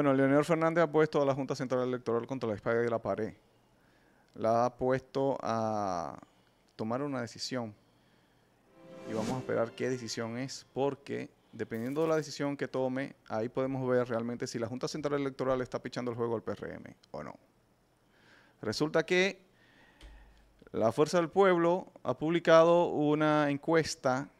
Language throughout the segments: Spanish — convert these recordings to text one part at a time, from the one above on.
Bueno, Leonel Fernández ha puesto a la Junta Central Electoral contra la espada de la pared. La ha puesto a tomar una decisión. Y vamos a esperar qué decisión es, porque dependiendo de la decisión que tome, ahí podemos ver realmente si la Junta Central Electoral está pichando el juego al PRM o no. Resulta que la Fuerza del Pueblo ha publicado una encuesta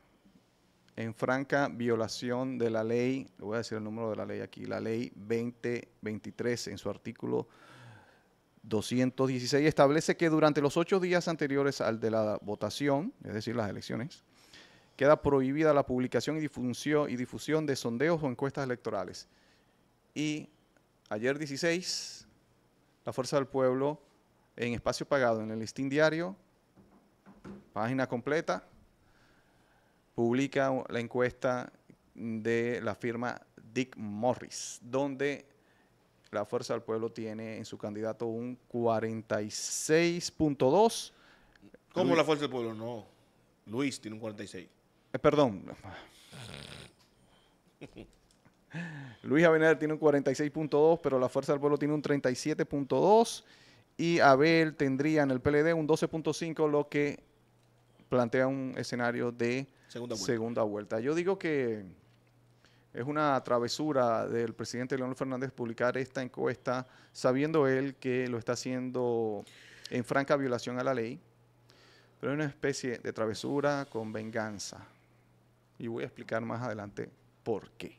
en franca violación de la ley, le voy a decir el número de la ley aquí, la ley 2023 en su artículo 216 establece que durante los ocho días anteriores al de la votación, es decir, las elecciones, queda prohibida la publicación y difusión, y difusión de sondeos o encuestas electorales. Y ayer 16, la Fuerza del Pueblo, en espacio pagado en el listín diario, página completa, publica la encuesta de la firma Dick Morris, donde la Fuerza del Pueblo tiene en su candidato un 46.2. ¿Cómo la Fuerza del Pueblo? No. Luis tiene un 46. Eh, perdón. Luis Abinader tiene un 46.2, pero la Fuerza del Pueblo tiene un 37.2 y Abel tendría en el PLD un 12.5, lo que plantea un escenario de segunda vuelta. Yo digo que es una travesura del presidente León Fernández publicar esta encuesta sabiendo él que lo está haciendo en franca violación a la ley, pero es una especie de travesura con venganza. Y voy a explicar más adelante por qué.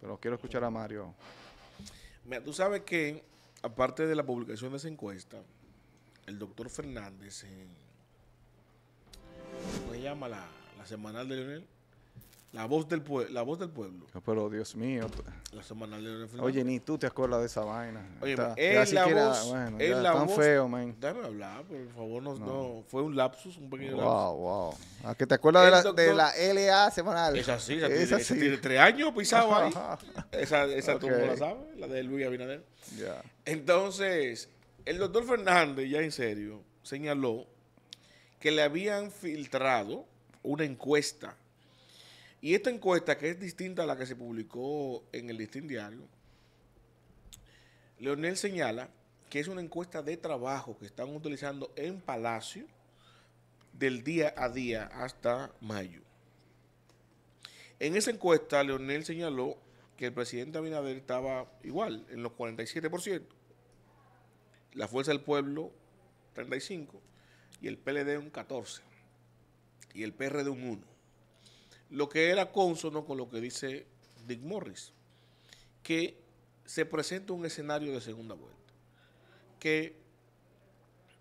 Pero quiero escuchar a Mario. tú sabes que, aparte de la publicación de esa encuesta, el doctor Fernández llama la, semanal de Leonel? La voz del, la voz del pueblo. Ah, pero Dios mío. Pues. La semanal de Leonel Oye, ni tú te acuerdas de esa vaina. Oye, es la voz. es tan feo, man. Déjame hablar, por favor. No, no. fue un lapsus, un pequeño wow, lapsus. Wow, wow. ¿A que te acuerdas de la, de la, LA semanal? Esa sí, esa, tiene, tres años pisado ahí. esa esa tú no la sabes, la de Luis Abinader. Ya. Entonces, el doctor Fernández, ya en serio, señaló que le habían filtrado una encuesta. Y esta encuesta, que es distinta a la que se publicó en el listín diario, Leonel señala que es una encuesta de trabajo que están utilizando en Palacio del día a día hasta mayo. En esa encuesta, Leonel señaló que el presidente Abinader estaba igual, en los 47%, la Fuerza del Pueblo 35%, y el PLD un 14 y el PRD un 1. Lo que era consono con lo que dice Dick Morris, que se presenta un escenario de segunda vuelta, que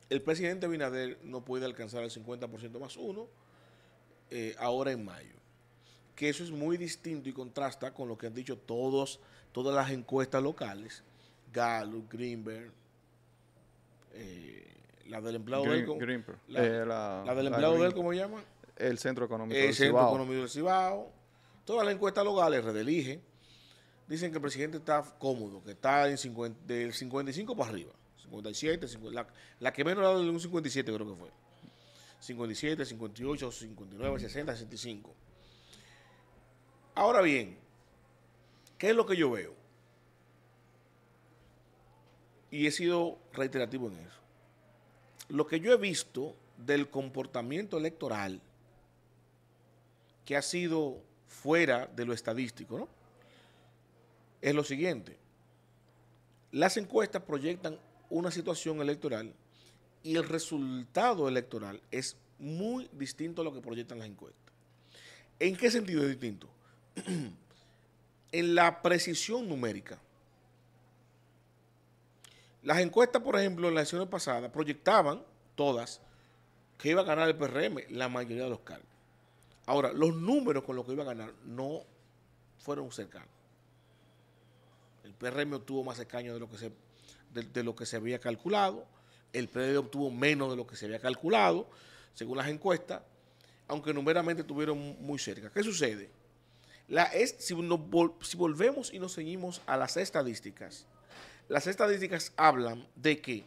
el presidente Binader no puede alcanzar el 50% más uno eh, ahora en mayo. Que eso es muy distinto y contrasta con lo que han dicho todos, todas las encuestas locales, Gallup, Greenberg, eh, la del empleado eh, del la, del empleado del cómo se llama el centro económico el centro económico del Cibao todas las encuestas locales redelige dicen que el presidente está cómodo que está en del 55 para arriba 57 50, la, que menos era un 57 creo que fue 57 58 59 60 65 ahora bien qué es lo que yo veo y he sido reiterativo en eso lo que yo he visto del comportamiento electoral, que ha sido fuera de lo estadístico, ¿no? es lo siguiente. Las encuestas proyectan una situación electoral y el resultado electoral es muy distinto a lo que proyectan las encuestas. ¿En qué sentido es distinto? en la precisión numérica. Las encuestas, por ejemplo, en las elecciones pasadas proyectaban, todas, que iba a ganar el PRM la mayoría de los cargos. Ahora, los números con los que iba a ganar no fueron cercanos. El PRM obtuvo más escaños de lo que se, de, lo que se había calculado. El PRD obtuvo menos de lo que se había calculado, según las encuestas, aunque numeramente estuvieron muy cerca. ¿Qué sucede? La, si, si volvemos y nos seguimos a las estadísticas, las estadísticas hablan de que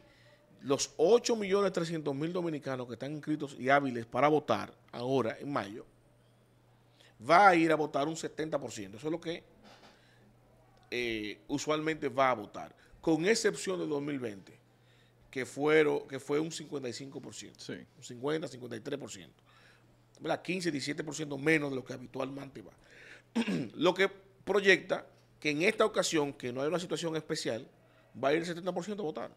los 8.300.000 dominicanos que están inscritos y hábiles para votar ahora en mayo, va a ir a votar un 70%. Eso es lo que eh, usualmente va a votar, con excepción de 2020, que, fueron, que fue un 55%, un 50, 53%, 15, 17% menos de lo que habitualmente va. lo que proyecta que en esta ocasión, que no hay una situación especial, va a ir el 70% a votar.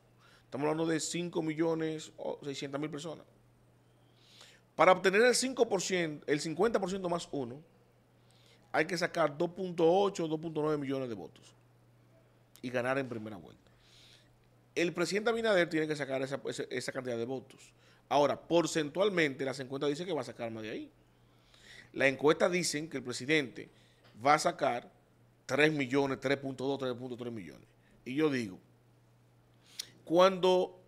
Estamos hablando de 5 millones o 600 mil personas. Para obtener el 5%, el 50% más uno, hay que sacar 2.8, 2.9 millones de votos y ganar en primera vuelta. El presidente Abinader tiene que sacar esa, cantidad de votos. Ahora, porcentualmente, las encuestas dicen que va a sacar más de ahí. Las encuestas dicen que el presidente va a sacar 3 millones, 3.2, 3.3 millones. Y yo digo, cuando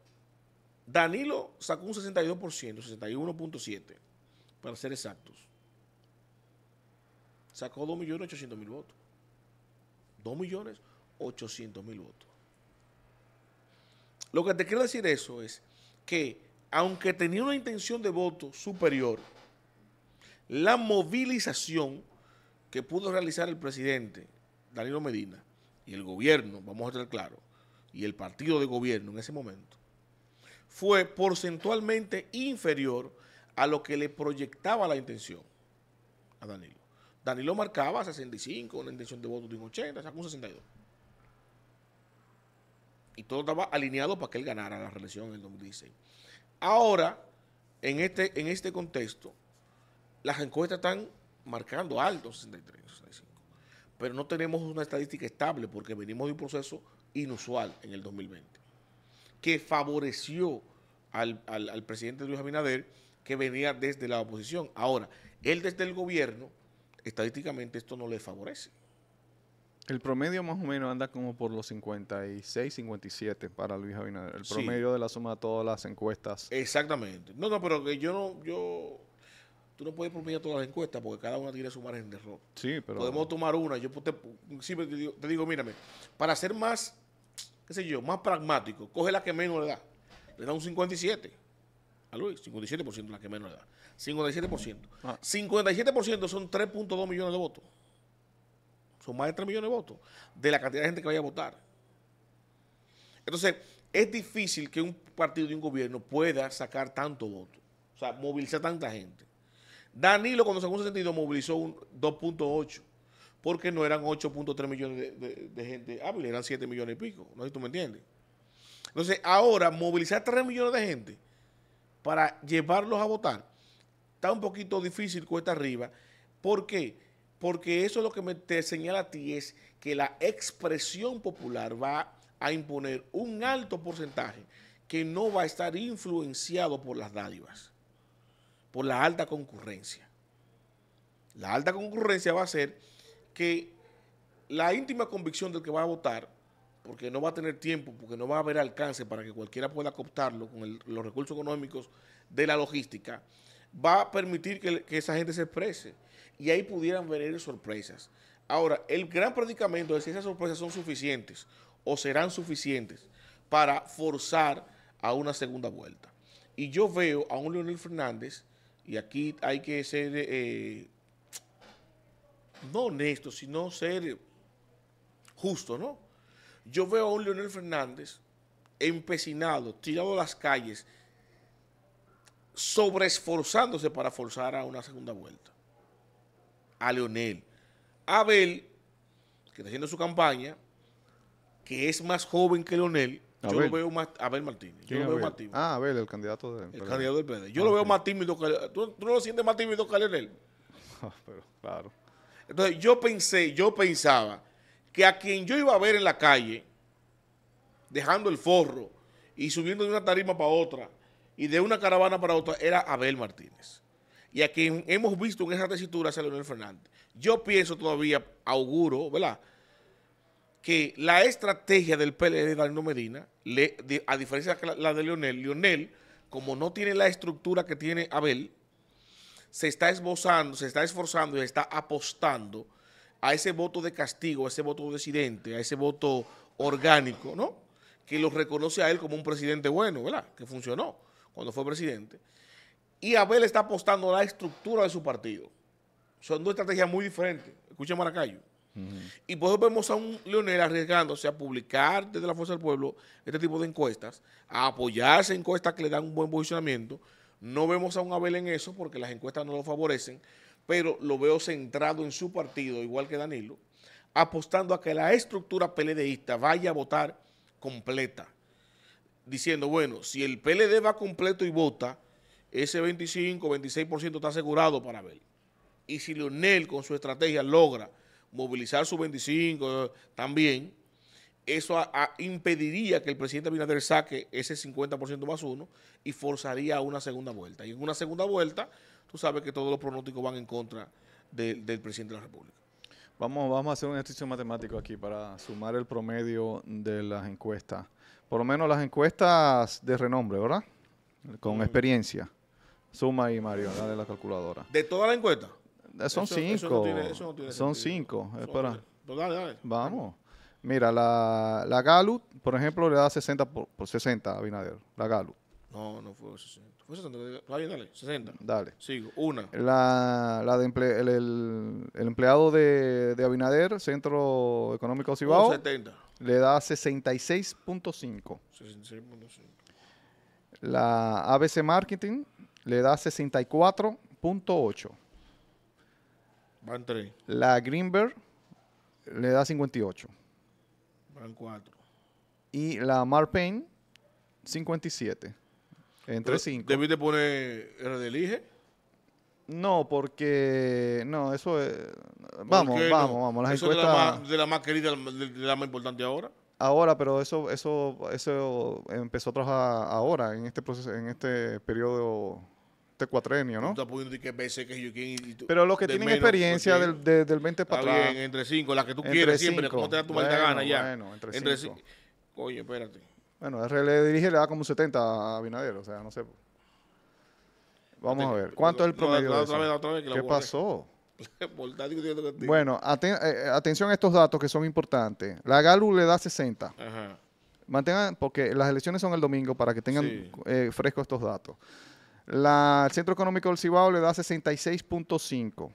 Danilo sacó un 62%, 61.7%, para ser exactos. Sacó 2.800.000 votos. 2.800.000 votos. Lo que te quiero decir eso es que, aunque tenía una intención de voto superior, la movilización que pudo realizar el presidente Danilo Medina y el gobierno, vamos a estar claros, y el partido de gobierno en ese momento, fue porcentualmente inferior a lo que le proyectaba la intención a Danilo. Danilo marcaba 65, una intención de voto de un 80, sacó un 62. Y todo estaba alineado para que él ganara la reelección en el 2016. Ahora, en este, en este contexto, las encuestas están marcando alto 63, 65. Pero no tenemos una estadística estable porque venimos de un proceso inusual en el 2020, que favoreció al, al, presidente Luis Abinader, que venía desde la oposición. Ahora, él desde el gobierno, estadísticamente esto no le favorece. El promedio más o menos anda como por los 56, 57 para Luis Abinader. El promedio de la suma de todas las encuestas. Exactamente. No, no, pero que yo no, yo tú no puedes promediar todas las encuestas porque cada una tiene su margen de error. Sí, pero... Podemos tomar una. Yo pues, te, te digo, mírame, para ser más, qué sé yo, más pragmático, coge la que menos le da. Le da un 57 a Luis, 57% la que menos le da. 57%. 57% ah. son 3.2 millones de votos. Son más de 3 millones de votos de la cantidad de gente que vaya a votar. Entonces, es difícil que un partido de un gobierno pueda sacar tanto voto, o sea, movilizar tanta gente. Danilo, cuando sacó un sentido, movilizó un 2.8, porque no eran 8.3 millones de, gente hábil, eran 7 millones y pico. No sé si tú me entiendes. Entonces, ahora, movilizar 3 millones de gente para llevarlos a votar está un poquito difícil, cuesta arriba. ¿Por qué? Porque eso es lo que me te señala a ti es que la expresión popular va a imponer un alto porcentaje que no va a estar influenciado por las dádivas por la alta concurrencia. La alta concurrencia va a ser que la íntima convicción del que va a votar, porque no va a tener tiempo, porque no va a haber alcance para que cualquiera pueda cooptarlo con los recursos económicos de la logística, va a permitir que, que esa gente se exprese. Y ahí pudieran venir sorpresas. Ahora, el gran predicamento es si esas sorpresas son suficientes o serán suficientes para forzar a una segunda vuelta. Y yo veo a un Leonel Fernández y aquí hay que ser, eh, no honesto, sino ser justo, ¿no? Yo veo a un Leonel Fernández empecinado, tirado a las calles, sobreesforzándose para forzar a una segunda vuelta. A Leonel. Abel, que está haciendo su campaña, que es más joven que Leonel, yo lo veo más. Abel Martínez. Yo lo veo más tímido. Ah, Abel, el candidato del El candidato del Yo lo ah, veo más tímido que. ¿Tú, ¿Tú, no lo sientes más tímido que Leonel? Ah, pero, claro. Entonces, yo pensé, yo pensaba que a quien yo iba a ver en la calle, dejando el forro y subiendo de una tarima para otra y de una caravana para otra, era Abel Martínez. Y a quien hemos visto en esa tesitura es a Leonel Fernández. Yo pienso todavía, auguro, ¿verdad? que la estrategia del PLD de Danilo Medina, a diferencia de la de Lionel, Lionel, como no tiene la estructura que tiene Abel, se está esbozando, se está esforzando y se está apostando a ese voto de castigo, a ese voto decidente, a ese voto orgánico, ¿no? Que lo reconoce a él como un presidente bueno, ¿verdad? Que funcionó cuando fue presidente. Y Abel está apostando a la estructura de su partido. Son dos estrategias muy diferentes. Escuchen Maracayo. Y por vemos a un Leonel arriesgándose a publicar desde la Fuerza del Pueblo este tipo de encuestas, a apoyarse en encuestas que le dan un buen posicionamiento. No vemos a un Abel en eso porque las encuestas no lo favorecen, pero lo veo centrado en su partido, igual que Danilo, apostando a que la estructura PLDista vaya a votar completa. Diciendo, bueno, si el PLD va completo y vota, ese 25, 26% está asegurado para Abel. Y si Leonel con su estrategia logra movilizar su 25 también, eso impediría que el presidente Binader saque ese 50% más uno y forzaría una segunda vuelta. Y en una segunda vuelta, tú sabes que todos los pronósticos van en contra del presidente de la República. Vamos, vamos a hacer un ejercicio matemático aquí para sumar el promedio de las encuestas. Por lo menos las encuestas de renombre, ¿verdad? Con experiencia. Suma ahí, Mario, de la calculadora. ¿De toda la encuesta? Son cinco. son cinco. dale, dale. Vamos. Mira, la, la Galut, por ejemplo, le da 60 por, 60 a Abinader. La Galut. No, no fue 60. Fue 60. Dale, dale, 60. Dale. Sigo. Una. el, empleado de, Abinader, Centro Económico Cibao. 70. Le da 66.5. 66.5. La ABC Marketing le da 64.8. Van tres. La Greenberg le da 58. Van cuatro. Y la Marpain, 57. Entre 5. ¿Debiste poner el No, porque. No, eso es. Vamos, vamos, vamos. de, la más, querida, de, la más importante ahora ahora, pero eso, eso, eso empezó a trabajar ahora, en este proceso, en este periodo este cuatrenio, ¿no? Pero los que tienen experiencia del, 20 para entre 5, las que tú quieres siempre, como te da tu gana ya. entre, 5. Oye, espérate. Bueno, RL dirige le da como 70 a Binader, o sea, no sé. Vamos a ver, ¿cuánto es el promedio? ¿Qué pasó? bueno, eh, eh, atención a estos datos que son importantes. La GALU le da 60. Ajá. Mantengan, porque las elecciones son el domingo para que tengan eh, fresco estos datos. La, el Centro Económico del Cibao le da 66.5.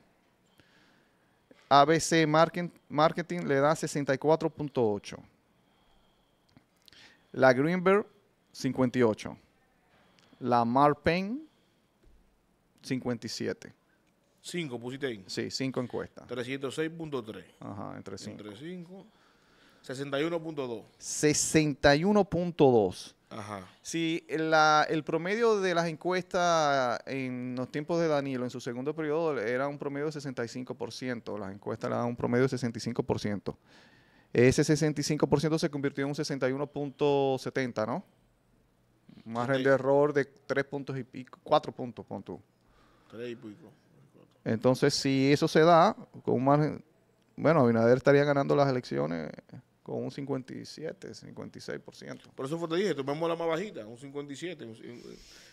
ABC Marketing, le da 64.8. La Greenberg, 58. La Marpen, 57. Cinco, pusiste ahí. Sí, cinco encuestas. 306.3. Ajá, entre cinco. Entre 61.2. 61.2. Si el promedio de las encuestas en los tiempos de Danilo, en su segundo periodo, era un promedio de 65%, las encuestas eran un promedio de 65%. Ese 65% se convirtió en un 61.70, ¿no? Margen de error de tres puntos y pico, cuatro puntos, Entonces, si eso se da, con un margen, bueno, Abinader estaría ganando las elecciones con un 57, 56%. Por eso fue te dije, tomamos la más bajita, un 57.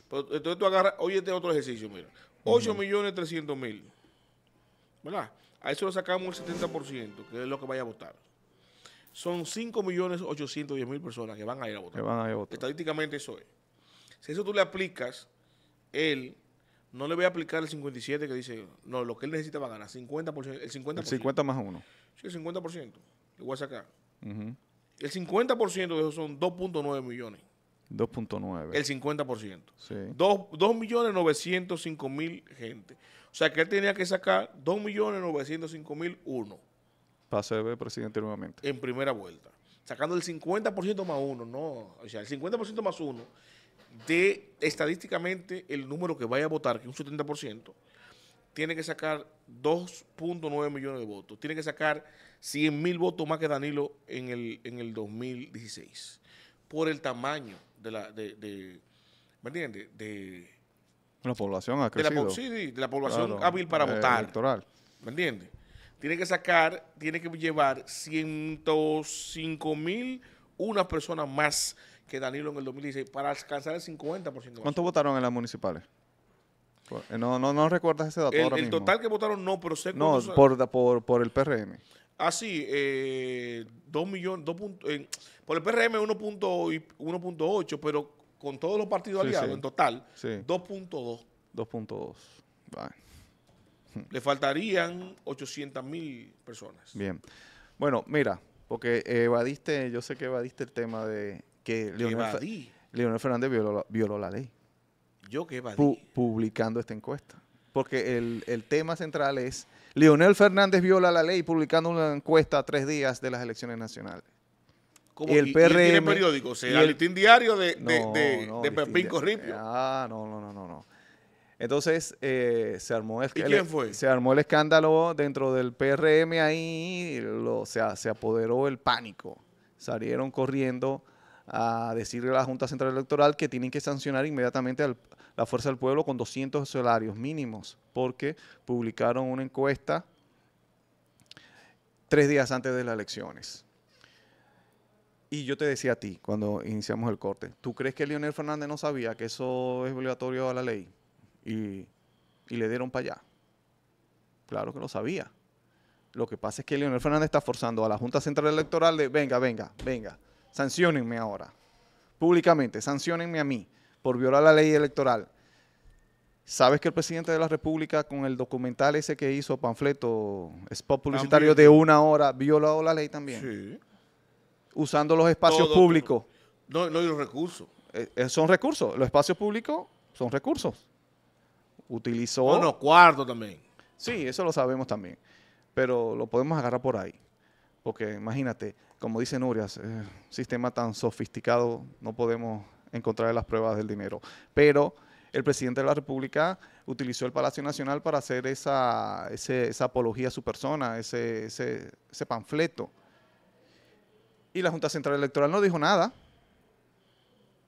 pero entonces tú agarras, oye, este otro ejercicio, mira. 8 millones mil. ¿Verdad? A eso le sacamos el 70%, que es lo que vaya a votar. Son 5.810.000 millones mil personas que van a ir a votar. Que Estadísticamente eso es. Si eso tú le aplicas, él no le voy a aplicar el 57 que dice, no, lo que él necesita va a ganar, 50%, el 50%. El 50 más uno. Sí, el 50%. Lo voy a sacar. El 50% de eso son 2.9 millones. 2.9. El 50%. Sí. 2.905.000 gente. O sea que él tenía que sacar uno. Para ser presidente nuevamente. En primera vuelta. Sacando el 50% más uno, no. O sea, el 50% más uno de estadísticamente el número que vaya a votar, que es un 70%, tiene que sacar 2.9 millones de votos, tiene que sacar 100 mil votos más que Danilo en el, en el 2016, por el tamaño de la, de, de ¿me entiendes? De, la población ha crecido. De la, sí, de la población hábil para eh, votar. Electoral. ¿Me Tiene que sacar, tiene que llevar 105 mil una persona más que Danilo en el 2016 para alcanzar el 50%. ¿Cuántos votaron en las municipales? Pues, eh, no, no, recuerdas ese dato. El, el total que votaron no, pero sé No, por, por, por, el PRM. Ah, sí, 2 eh, millones, 2 punto, por el PRM 1.8, pero con todos los partidos aliados en total, 2.2. 2.2. Vale. Le faltarían 800 mil personas. Bien. Bueno, mira, porque evadiste, yo sé que evadiste el tema de que Leonel, Fernández violó la ley. Yo que pu publicando esta encuesta. Porque el, tema central es, Leonel Fernández viola la ley publicando una encuesta a tres días de las elecciones nacionales. ¿Cómo? Y el PRM... periódico? el diario de, Pepín Corripio? Ah, no, no, no, no. Entonces, eh, se, armó el, se armó el escándalo dentro del PRM ahí, lo, se, se apoderó el pánico. Salieron corriendo a decirle a la Junta Central Electoral que tienen que sancionar inmediatamente al, la Fuerza del Pueblo con 200 salarios mínimos, porque publicaron una encuesta tres días antes de las elecciones. Y yo te decía a ti cuando iniciamos el corte, ¿tú crees que Leonel Fernández no sabía que eso es obligatorio a la ley? Y, y le dieron para allá. Claro que lo sabía. Lo que pasa es que Leonel Fernández está forzando a la Junta Central Electoral de, venga, venga, venga, sancionenme ahora, públicamente, sancionenme a mí por violar la ley electoral. ¿Sabes que el presidente de la República con el documental ese que hizo, panfleto, spot publicitario de una hora, violó la ley también? Sí. Usando los espacios públicos. No, no, y los recursos. Eh, eh, son recursos. Los espacios públicos son recursos. Utilizó... Unos cuartos también. Sí, eso lo sabemos también. Pero lo podemos agarrar por ahí. Porque imagínate, como dice Nurias, eh, sistema tan sofisticado, no podemos en contra de las pruebas del dinero. Pero el presidente de la República utilizó el Palacio Nacional para hacer esa, apología a su persona, ese, panfleto. Y la Junta Central Electoral no dijo nada.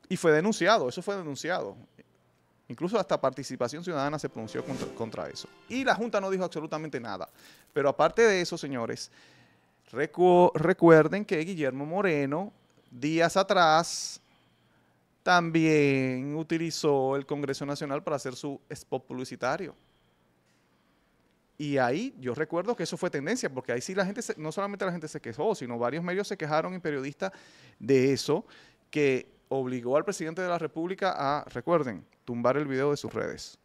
Y fue denunciado, eso fue denunciado. Incluso hasta Participación Ciudadana se pronunció contra, eso. Y la Junta no dijo absolutamente nada. Pero aparte de eso, señores, recuerden que Guillermo Moreno, días atrás, también utilizó el Congreso Nacional para hacer su spot publicitario. Y ahí yo recuerdo que eso fue tendencia, porque ahí sí la gente, no solamente la gente se quejó, sino varios medios se quejaron y periodistas de eso, que obligó al presidente de la República a, recuerden, tumbar el video de sus redes.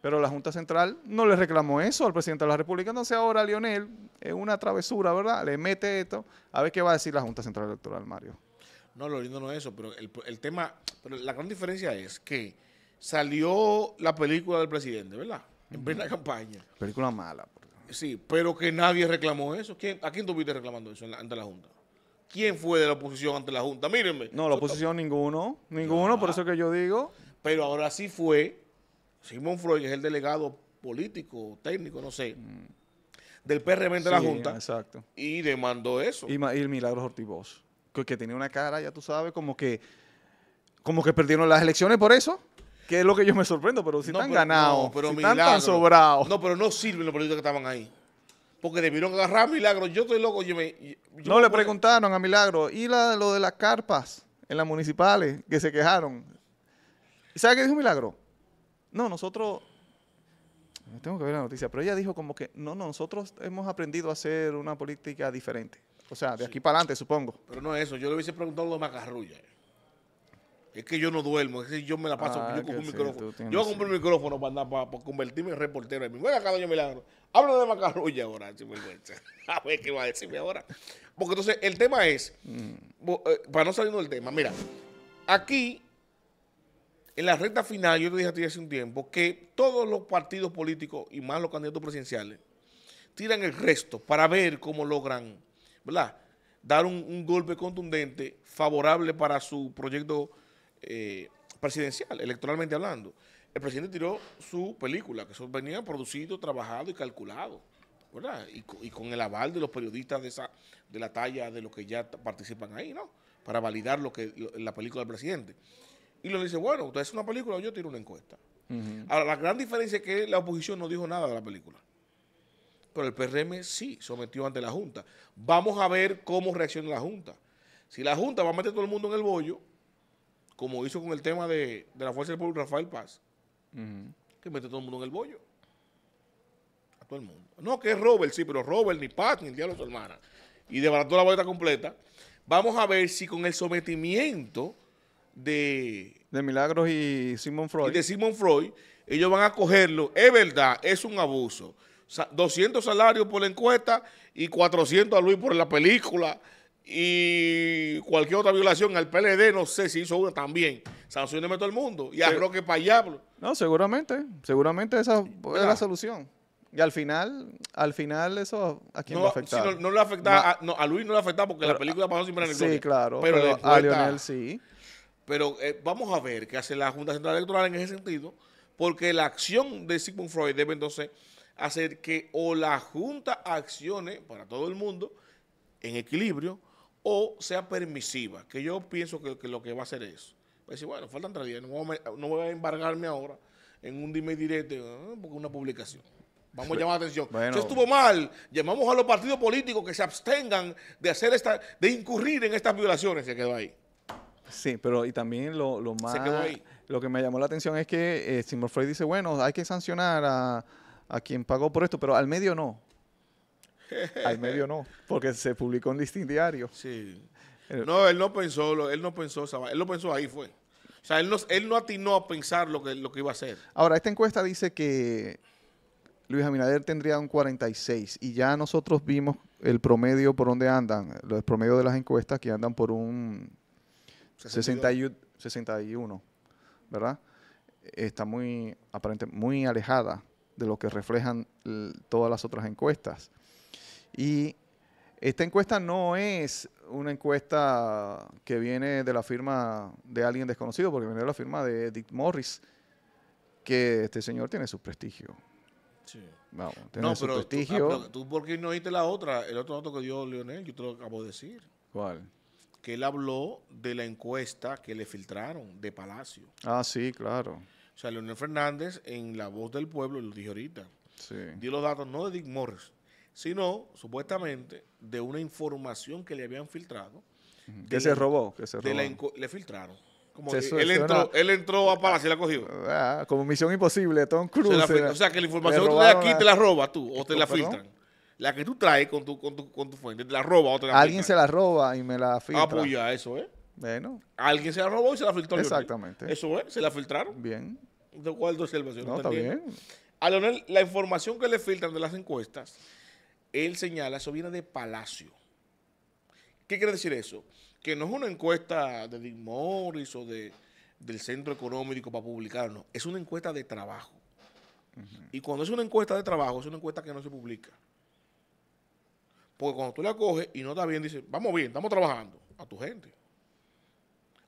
Pero la Junta Central no le reclamó eso al presidente de la República. Entonces ahora Lionel, es una travesura, ¿verdad? Le mete esto. A ver qué va a decir la Junta Central Electoral, Mario. No, lo lindo no es eso, pero el, tema, pero la gran diferencia es que salió la película del presidente, ¿verdad? En vez plena campaña. Película mala. Sí, pero que nadie reclamó eso. ¿Quién, ¿A quién tuviste reclamando eso ante la Junta? ¿Quién fue de la oposición ante la Junta? Mírenme. No, la oposición ninguno, ninguno, por ah. eso que yo digo. Pero ahora sí fue Simón Freud, que es el delegado político, técnico, no sé, mm. del PRM de la Junta. Exacto. Y demandó eso. Y, y Milagros Ortiz que tenía una cara, ya tú sabes, como que, como que perdieron las elecciones por eso. Que es lo que yo me sorprendo, pero si no, están ganado, ganados, están tan sobrados. No, pero no sirven los políticos que estaban ahí. Porque debieron agarrar a Milagro. Yo estoy loco. Yo me, no le preguntaron a Milagro. ¿Y la, lo de las carpas en las municipales que se quejaron? ¿Sabes qué dijo Milagro? No, nosotros tengo que ver la noticia, pero ella dijo como que no, no, nosotros hemos aprendido a hacer una política diferente. O sea, de aquí para adelante, supongo. Pero no es eso, yo le hubiese preguntado lo de Macarrulla. Eh. Es que yo no duermo, es que yo me la paso, ah, yo compro un micrófono. Yo compré un micrófono para, convertirme en reportero. Bueno, acá, doña Milagro, habla de macarrulla ahora, sin vergüenza. a ver qué va a decirme ahora. Porque entonces el tema es, mm. eh, para no salirnos del tema, mira, aquí, en la recta final, yo te dije a ti hace un tiempo que todos los partidos políticos y más los candidatos presidenciales tiran el resto para ver cómo logran ¿verdad? dar un, golpe contundente favorable para su proyecto eh, presidencial, electoralmente hablando. El presidente tiró su película, que eso venía producido, trabajado y calculado, ¿verdad? Y, con el aval de los periodistas de, esa, de la talla de los que ya participan ahí, ¿no? Para validar lo que la película del presidente. Y le dice, bueno, usted es una película, yo tiro una encuesta. Ahora, la gran diferencia es que la oposición no dijo nada de la película pero el PRM sí sometió ante la Junta. Vamos a ver cómo reacciona la Junta. Si la Junta va a meter todo el mundo en el bollo, como hizo con el tema de, la Fuerza del Pueblo Rafael Paz, que mete todo el mundo en el bollo. A todo el mundo. No, que es Robert, sí, pero Robert, ni Paz, ni el diablo su hermana. Y debarató la boleta completa. Vamos a ver si con el sometimiento de... De Milagros y Simón Freud. Y de Simon Freud, ellos van a cogerlo. Es verdad, es un abuso. 200 salarios por la encuesta y 400 a Luis por la película y cualquier otra violación al PLD, no sé si hizo una también. Sancioneme todo el mundo y que para allá. No, seguramente, seguramente esa es la solución. Y al final, al final eso a no, va a no, le afecta, A, Luis no le afecta porque la película pasó sin pena Sí, claro, pero, a Lionel sí. Pero eh, vamos a ver qué hace la Junta Central Electoral en ese sentido, porque la acción de Sigmund Freud debe entonces hacer que o la Junta accione para todo el mundo en equilibrio o sea permisiva, que yo pienso que, lo que va a hacer es, va decir, bueno, faltan tres días, no voy, a, embargarme ahora en un dime directo, ah, porque una publicación. Vamos a llamar la atención. Eso estuvo mal. Llamamos a los partidos políticos que se abstengan de hacer esta, de incurrir en estas violaciones. Se quedó ahí. Sí, pero y también lo, lo más... Se quedó ahí. Lo que me llamó la atención es que eh, Simon Freud dice, bueno, hay que sancionar a, a quien pagó por esto, pero al medio no. al medio no, porque se publicó en listing diario. Sí. Eh, no, él no pensó, él no pensó, él lo pensó ahí fue. O sea, él no, él no atinó a pensar lo que, lo que iba a hacer. Ahora, esta encuesta dice que Luis Abinader tendría un 46 y ya nosotros vimos el promedio por donde andan, los promedios de las encuestas que andan por un 61, 61 ¿verdad? Está muy, aparente, muy alejada de lo que reflejan todas las otras encuestas. Y esta encuesta no es una encuesta que viene de la firma de alguien desconocido, porque viene de la firma de Dick Morris, que este señor tiene su prestigio. Sí. Vamos, tiene su prestigio. Ah, tú, ¿por qué no oíste la otra? El otro dato que dio Leonel, yo te lo acabo de decir. ¿Cuál? Que él habló de la encuesta que le filtraron de Palacio. Ah, sí, claro. O sea, Leonel Fernández en La Voz del Pueblo, lo dije ahorita, dio los datos no de Dick Morris, sino supuestamente de una información que le habían filtrado. Que se robó, que se robó. le filtraron. él, entró, él entró a ah, Palacio y la cogió. Ah, como Misión Imposible, Tom Cruise. o sea, que la información que tú traes aquí te la roba tú o te la filtran. La que tú traes con tu, con tu, con tu fuente, te la roba otra. te Alguien se la roba y me la filtra. Ah, pues ya, eso es. Eh? Bueno. Alguien se la robó y se la filtró. Exactamente. Eso es, se la filtraron. Bien de No, A Leonel, la información que le filtran de las encuestas, él señala, eso viene de Palacio. ¿Qué quiere decir eso? Que no es una encuesta de Dick Morris o de, del Centro Económico para publicar, Es una encuesta de trabajo. Y cuando es una encuesta de trabajo, es una encuesta que no se publica. Porque cuando tú la coges y no está bien, dice vamos bien, estamos trabajando a tu gente.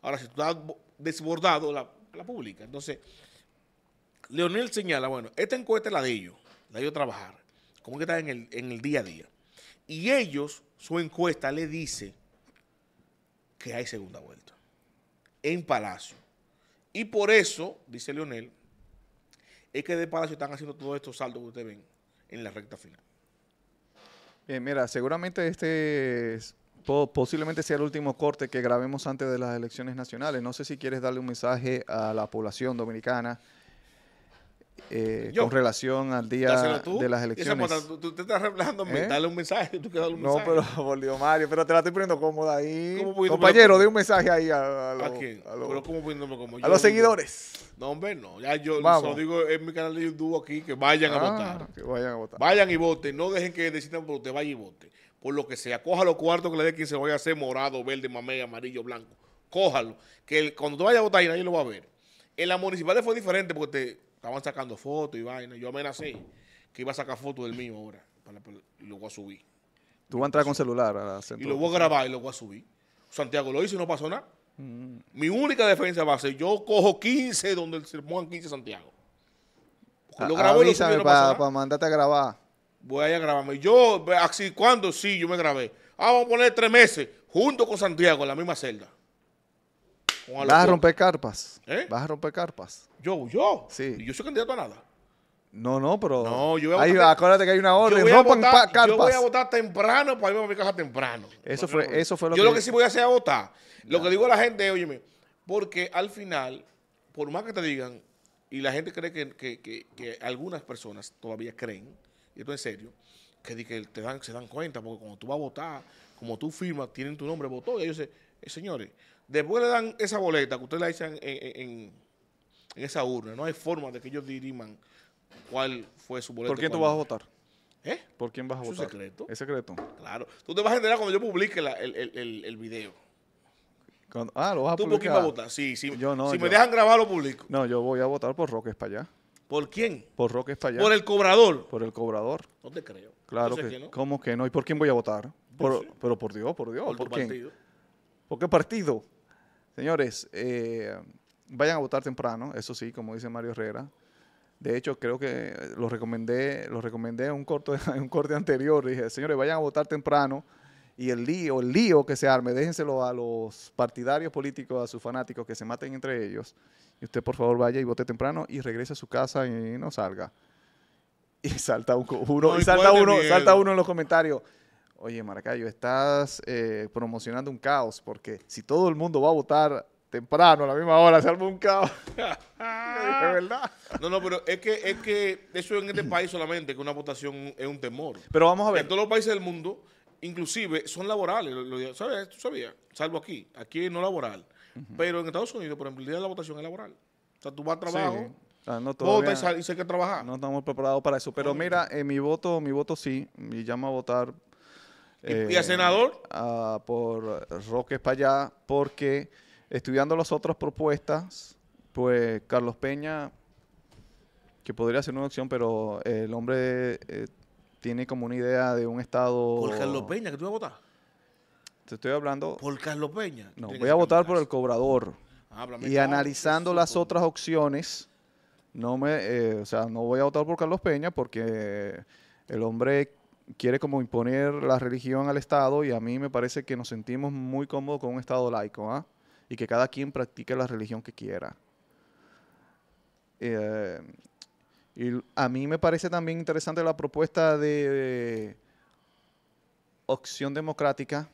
Ahora, si tú estás desbordado, la, la publica. Entonces, Leonel señala, bueno, esta encuesta es la de ellos, la de ellos trabajar, como que está en el, día a día. Y ellos, su encuesta le dice que hay segunda vuelta en Palacio. Y por eso, dice Leonel, es que de Palacio están haciendo todos estos saltos que ustedes ven en la recta final. Bien, mira, seguramente este posiblemente sea el último corte que grabemos antes de las elecciones nacionales. No sé si quieres darle un mensaje a la población dominicana eh, con relación al día de las elecciones. tú, tú, te estás reflejando ¿Eh? dale un mensaje, tú dale un no, mensaje. No, pero por Dios, Mario, pero te la estoy poniendo cómoda ahí. Compañero, de un mensaje ahí a, a, ¿A los seguidores. No, hombre, no. Ya yo Vamos. digo en mi canal de YouTube aquí, que vayan a ah, votar. Que vayan a votar. Vayan y voten. No dejen que decidan por usted, vaya y voten Por lo que sea, coja los cuartos que le dé quien se vaya a hacer morado, verde, mamey, amarillo, blanco. Cójalo. Que cuando tú vayas a votar, ahí nadie lo va a ver. En la municipal fue diferente porque te Estaban sacando fotos y vaina. Yo amenacé que iba a sacar fotos del mío ahora. y lo voy a subir. Tú vas a entrar con celular a la Y lo voy a grabar y lo voy a subir. Santiago lo hizo y no pasó nada. Mm. Mi única defensa va a ser: yo cojo 15 donde se sermón 15 Santiago. lo grabé y lo para, mandarte a grabar. Voy a ir a grabarme. Yo, así, cuando sí, yo me grabé. Ah, vamos a poner tres meses junto con Santiago en la misma celda. Vas a romper carpas. ¿Eh? Vas a romper carpas. Yo, yo. Sí. Yo soy candidato a nada. No, no, pero. No, yo voy a votar, acuérdate que hay una orden. Rompan Yo voy a votar temprano para irme a mi casa temprano. Eso fue, eso fue lo que. Yo lo que sí voy a hacer es votar. Lo que digo a la gente óyeme, porque al final, por más que te digan, y la gente cree que, algunas personas todavía creen, y esto en serio, que, te dan, se dan cuenta, porque cuando tú vas a votar, como tú firmas, tienen tu nombre, votó, y ellos dicen, eh, señores, Después le dan esa boleta que usted la echan en, esa urna. No hay forma de que ellos diriman cuál fue su boleta. ¿Por quién tú vas a votar? ¿Eh? ¿Por quién vas a votar? Es secreto. Es secreto. Claro. Tú te vas a enterar cuando yo publique el, video. ah, lo vas a publicar. ¿Tú por quién vas a votar? Sí, sí. Yo no, si me dejan grabar, lo publico. No, yo voy a votar por Roques para allá. ¿Por quién? Por Roque para ¿Por el cobrador? Por el cobrador. No te creo. Claro que, ¿Cómo que no? ¿Y por quién voy a votar? Pues por, Pero por Dios, por Dios. ¿Por, Partido o qué partido. Señores, eh, vayan a votar temprano, eso sí, como dice Mario Herrera. De hecho, creo que lo recomendé, lo recomendé en un corte, un corte anterior. Dije, señores, vayan a votar temprano y el lío, el lío que se arme, déjenselo a los partidarios políticos, a sus fanáticos, que se maten entre ellos. Y usted, por favor, vaya y vote temprano y regrese a su casa y no salga. Y salta uno, salta uno, salta uno en los comentarios oye, Maracayo, estás eh, promocionando un caos, porque si todo el mundo va a votar temprano, a la misma hora, salvo un caos. Es verdad. No, no, pero es que, es que eso en este país solamente, que una votación es un temor. Pero vamos a ver. En todos los países del mundo, inclusive, son laborales. ¿Sabes? ¿Tú sabías? Salvo aquí. Aquí no laboral. Pero en Estados Unidos, por ejemplo, el día de la votación es laboral. O sea, tú vas a trabajo, votas no, y, que trabajar. No estamos preparados para eso. Pero mira, eh, mi voto, mi voto sí, me llama a votar ¿Y, eh, a senador? Ah, por Roque para porque estudiando las otras propuestas, pues Carlos Peña, que podría ser una opción, pero el hombre eh, tiene como una idea de un estado... ¿Por Carlos Peña que tú vas a votar? Te estoy hablando... ¿Por Carlos Peña? No, voy a votar por el cobrador. Ah, y analizando las otras opciones, no me, eh, o sea, no voy a votar por Carlos Peña porque el hombre quiere como imponer la religión al Estado y a mí me parece que nos sentimos muy cómodos con un Estado laico ¿ah? y que cada quien practique la religión que quiera. Eh, y a mí me parece también interesante la propuesta de, opción democrática,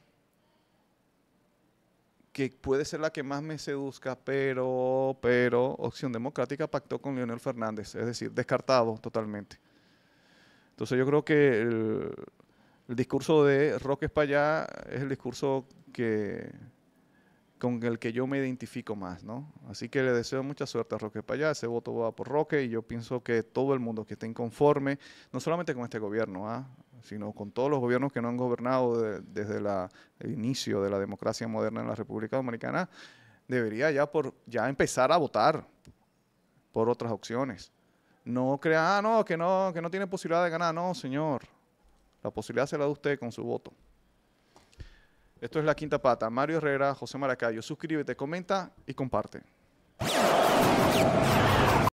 que puede ser la que más me seduzca, pero, pero opción democrática pactó con Leonel Fernández, es decir, descartado totalmente. Entonces yo creo que el, discurso de Roque es es el discurso que con el que yo me identifico más, ¿no? Así que le deseo mucha suerte a Roque Payá, ese voto va por Roque y yo pienso que todo el mundo que esté inconforme, no solamente con este gobierno, ¿ah? sino con todos los gobiernos que no han gobernado desde el inicio de la democracia moderna en la República Dominicana, debería ya, por, ya empezar a votar por otras opciones. No crea, ah, no, que no, que no tiene posibilidad de ganar. No, señor. La posibilidad se la da usted con su voto. Esto es La Quinta Pata. Mario Herrera, José Maracayo. Suscríbete, comenta y comparte.